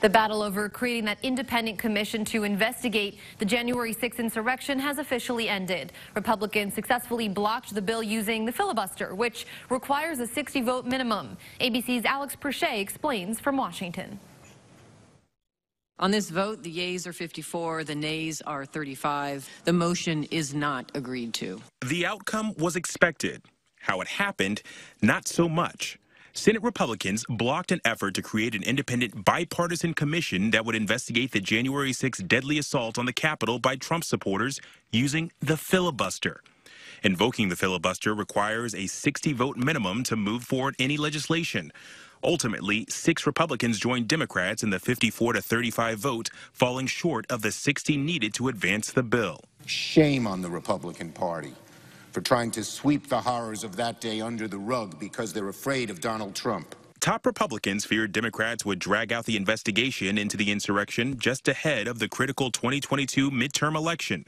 The battle over creating that independent commission to investigate the January 6th insurrection has officially ended. Republicans successfully blocked the bill using the filibuster, which requires a 60-vote minimum. ABC's Alex Perchet explains from Washington. On this vote, the yeas are 54, the nays are 35. The motion is not agreed to. The outcome was expected. How it happened, not so much. Senate Republicans blocked an effort to create an independent bipartisan commission that would investigate the January 6 deadly assault on the Capitol by Trump supporters using the filibuster. Invoking the filibuster requires a 60 vote minimum to move forward any legislation. Ultimately, six Republicans joined Democrats in the 54 to 35 vote, falling short of the 60 needed to advance the bill. Shame on the Republican Party for trying to sweep the horrors of that day under the rug because they're afraid of Donald Trump. Top Republicans feared Democrats would drag out the investigation into the insurrection just ahead of the critical 2022 midterm election.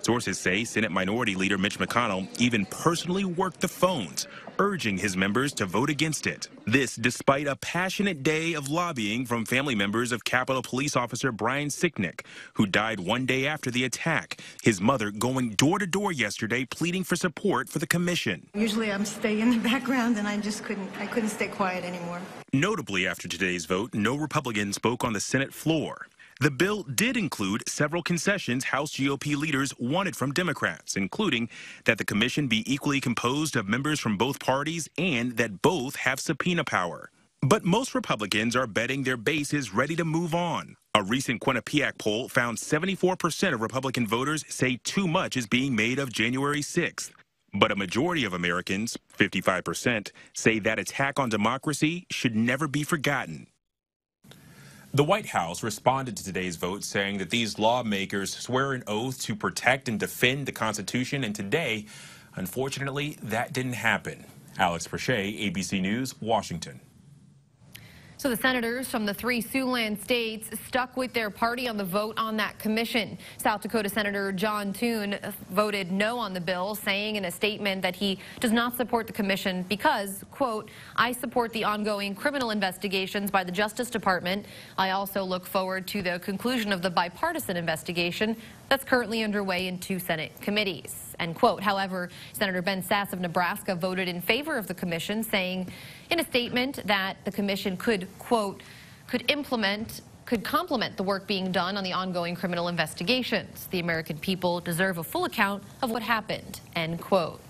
Sources say Senate Minority Leader Mitch McConnell even personally worked the phones urging his members to vote against it. This despite a passionate day of lobbying from family members of Capitol Police Officer Brian Sicknick, who died one day after the attack. His mother going door to door yesterday pleading for support for the commission. Usually I'm staying in the background and I just couldn't I couldn't stay quiet anymore. Notably after today's vote, no Republican spoke on the Senate floor. The bill did include several concessions House GOP leaders wanted from Democrats, including that the commission be equally composed of members from both parties and that both have subpoena power. But most Republicans are betting their base is ready to move on. A recent Quinnipiac poll found 74% of Republican voters say too much is being made of January 6th. But a majority of Americans, 55%, say that attack on democracy should never be forgotten. The White House responded to today's vote saying that these lawmakers swear an oath to protect and defend the Constitution, and today, unfortunately, that didn't happen. Alex Prochet, ABC News, Washington. So the senators from the three Siouxland states stuck with their party on the vote on that commission. South Dakota Senator John Toon voted no on the bill, saying in a statement that he does not support the commission because, quote, I support the ongoing criminal investigations by the Justice Department. I also look forward to the conclusion of the bipartisan investigation that's currently underway in two Senate committees end quote. However, Senator Ben Sass of Nebraska voted in favor of the commission, saying in a statement that the commission could, quote, could implement could complement the work being done on the ongoing criminal investigations. The American people deserve a full account of what happened, end quote.